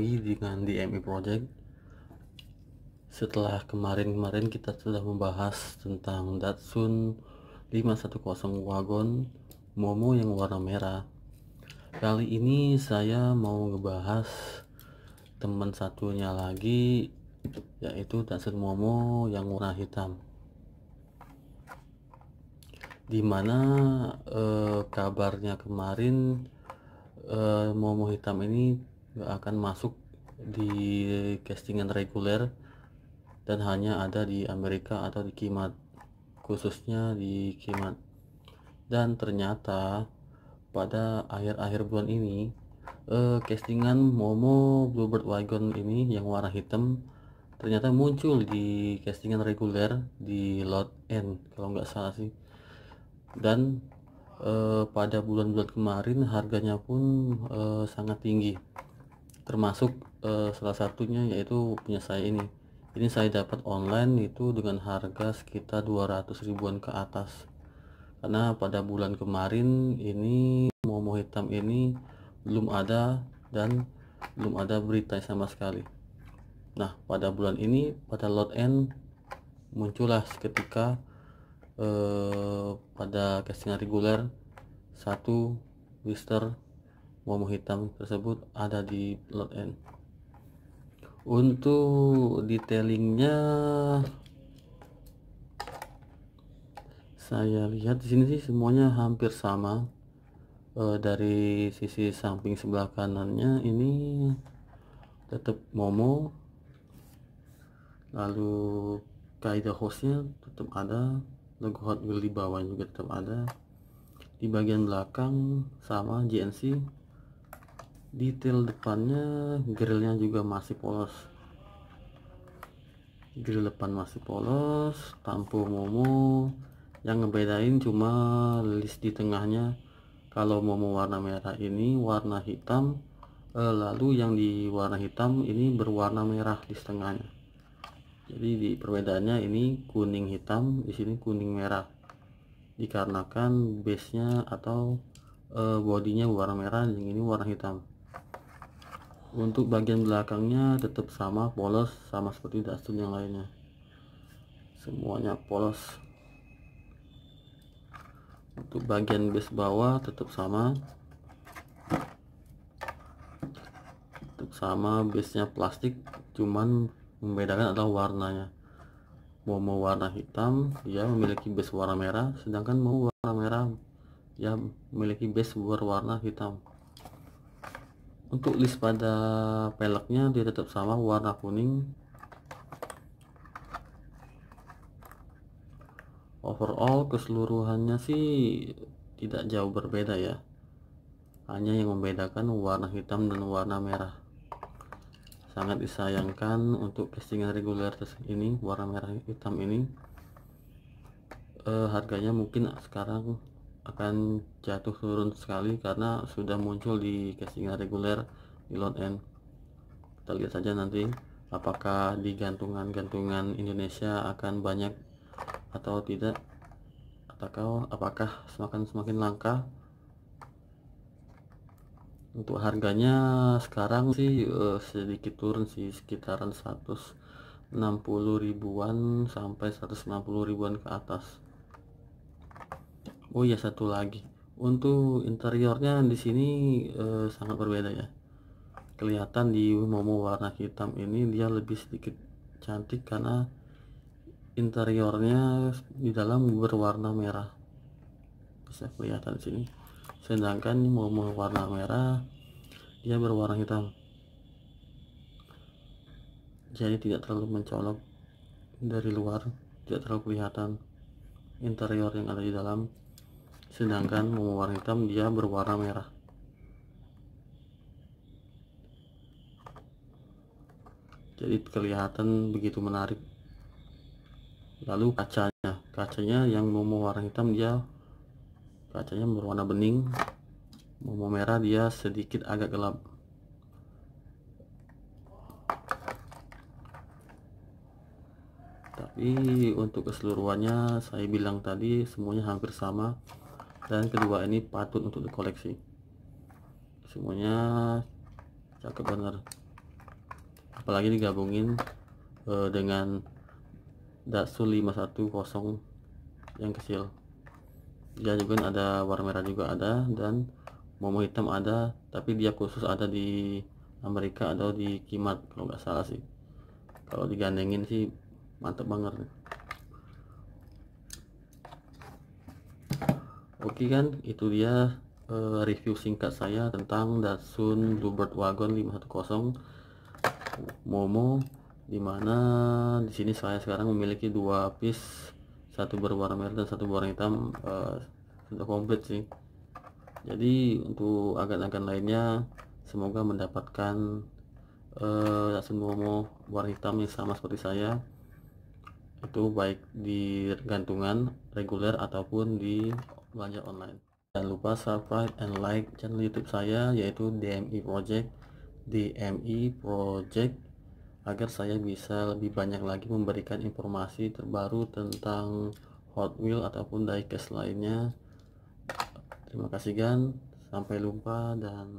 lagi dengan DMI e Project setelah kemarin-kemarin kita sudah membahas tentang Datsun 510 wagon Momo yang warna merah kali ini saya mau ngebahas teman satunya lagi yaitu Datsun Momo yang warna hitam dimana eh, kabarnya kemarin uh, Momo hitam ini nggak akan masuk di castingan reguler dan hanya ada di Amerika atau di Kimat khususnya di Kimat dan ternyata pada akhir-akhir bulan ini eh, castingan Momo Bluebird Wagon ini yang warna hitam ternyata muncul di castingan reguler di lot N kalau nggak salah sih dan eh, pada bulan-bulan kemarin harganya pun eh, sangat tinggi termasuk eh, salah satunya yaitu punya saya ini ini saya dapat online itu dengan harga sekitar 200 ribuan ke atas karena pada bulan kemarin ini momo hitam ini belum ada dan belum ada berita sama sekali nah pada bulan ini pada lot end muncullah seketika eh, pada casting reguler satu blister momo hitam tersebut ada di plot end untuk detailingnya saya lihat di sini sih semuanya hampir sama e, dari sisi samping sebelah kanannya ini tetap momo lalu kaidah hostnya tetap ada logo Hot wheel di bawah juga tetap ada di bagian belakang sama GNC detail depannya grillnya juga masih polos grill depan masih polos tampu momo yang ngebedain cuma list di tengahnya kalau momo warna merah ini warna hitam eh, lalu yang di warna hitam ini berwarna merah di setengahnya jadi di perbedaannya ini kuning hitam di sini kuning merah dikarenakan base nya atau eh, bodinya warna merah yang ini warna hitam untuk bagian belakangnya tetap sama polos sama seperti dasun yang lainnya semuanya polos untuk bagian base bawah tetap sama tetap sama base nya plastik cuman membedakan adalah warnanya mau mau warna hitam dia ya memiliki base warna merah sedangkan mau warna merah dia ya memiliki base berwarna hitam untuk list pada peleknya dia tetap sama warna kuning overall keseluruhannya sih tidak jauh berbeda ya hanya yang membedakan warna hitam dan warna merah sangat disayangkan untuk castingan reguler ini warna merah hitam ini eh, harganya mungkin sekarang akan jatuh turun sekali karena sudah muncul di casing reguler di load end kita lihat saja nanti apakah di gantungan-gantungan Indonesia akan banyak atau tidak atau apakah semakin semakin langka untuk harganya sekarang sih uh, sedikit turun sih sekitaran 160 ribuan sampai 190 ribuan ke atas oh iya satu lagi untuk interiornya di sini eh, sangat berbeda ya kelihatan di Momo warna hitam ini dia lebih sedikit cantik karena interiornya di dalam berwarna merah bisa kelihatan sini sedangkan Momo warna merah dia berwarna hitam jadi tidak terlalu mencolok dari luar tidak terlalu kelihatan interior yang ada di dalam sedangkan momo warna hitam dia berwarna merah jadi kelihatan begitu menarik lalu kacanya kacanya yang momo warna hitam dia kacanya berwarna bening momo merah dia sedikit agak gelap tapi untuk keseluruhannya saya bilang tadi semuanya hampir sama dan kedua ini patut untuk dikoleksi semuanya cakep banget. apalagi digabungin uh, dengan Datsun 510 yang kecil dia juga ada warna merah juga ada dan momo hitam ada tapi dia khusus ada di Amerika atau di Kimat kalau nggak salah sih kalau digandengin sih mantep banget nih Oke okay kan, itu dia uh, review singkat saya tentang Datsun Bluebird Wagon 510 Momo dimana di sini saya sekarang memiliki dua piece satu berwarna merah dan satu berwarna hitam uh, eh, sudah komplit sih jadi untuk agan-agan lainnya semoga mendapatkan uh, Datsun Momo warna hitam yang sama seperti saya itu baik di gantungan reguler ataupun di belanja online jangan lupa subscribe and like channel youtube saya yaitu DMI Project DMI Project agar saya bisa lebih banyak lagi memberikan informasi terbaru tentang Hot Wheels ataupun diecast lainnya terima kasih gan sampai lupa dan